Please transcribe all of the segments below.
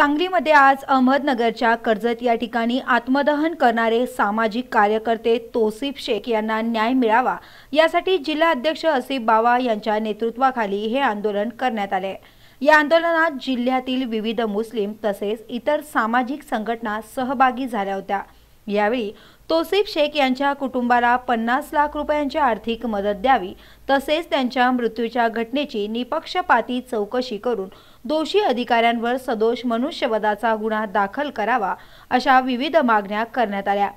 सांगलीमध्ये आज अहमदनगरच्या कर्जत या ठिकाणी आत्मदहन करणारे सामाजिक कार्यकर्ते तोसिफ शेख यांना न्याय मिळावा यासाठी जिल्हा अध्यक्ष असिफ बावा यांच्या नेतृत्वाखाली हे आंदोलन करण्यात आले या आंदोलनात जिल्ह्यातील विविध मुस्लिम तसेच इतर सामाजिक संघटना सहभागी झाल्या होत्या यावेळी तोसिफ शेख यांच्या कुटुंबाला पन्नास लाख रुपयांची आर्थिक मदत द्यावी तसेच त्यांच्या मृत्यूच्या घटनेची निपक्षपाती चौकशी करून दोषी अधिकाऱ्यांवर सदोष मनुष्यवधाचा गुन्हा दाखल करावा अशा विविध मागण्या करण्यात आल्या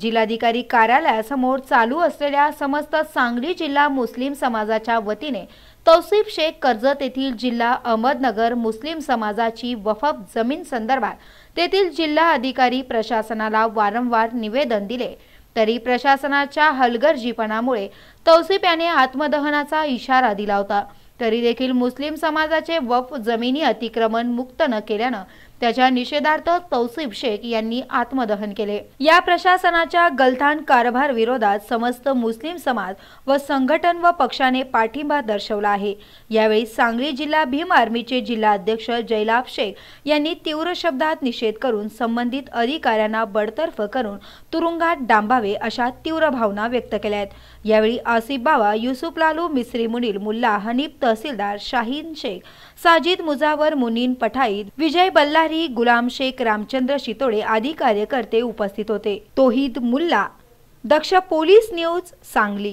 जिल्हाधिकारी कार्यालयासमोर चालू असलेल्या समस्त सांगली जिल्हा मुस्लिम समाजाच्या वतीने तौसिफ शेख कर्जत येथील जिल्हा अहमदनगर मुस्लिम समाजाची वफफ जमीन संदर्भात तेथील जिल्हा अधिकारी प्रशासनाला वारंवार निवेदन दिले तरी प्रशासनाच्या हलगर्जीपणामुळे तौसिफ याने आत्मदहनाचा इशारा दिला होता तरी देखील मुस्लिम समाजाचे वफ जमिनी अतिक्रमण मुक्त न केल्यानं त्याच्या निषेधार्थ तौसिफ शेख यांनी आत्मदहन केले या प्रशासनाच्या गलथान कारभार विरोधात समस्त मुस्लिम समाज व संघटन व पक्षाने पाठिंबा दर्शवला आहे यावेळी सांगली जिल्हा भीम आर्मीचे अध्यक्ष जैलाब शेख यांनी तीव्र शब्दात निषेध करून संबंधित अधिकाऱ्यांना बडतर्फ करून तुरुंगात डांबावे अशा तीव्र भावना व्यक्त केल्या आहेत यावेळी आसिफ बाबा युसुफ लालू मिस्री मुनील मुल्ला हनीफ तहसीलदार शाहीन शेख साजिद मुजावर मुनीन पठाईत विजय बल्ला अधिकारी गुलाम शेख रामचंद्र शितोडे आदी कार्यकर्ते उपस्थित होते तोहिद मुल्ला दक्ष पोलीस न्यूज सांगली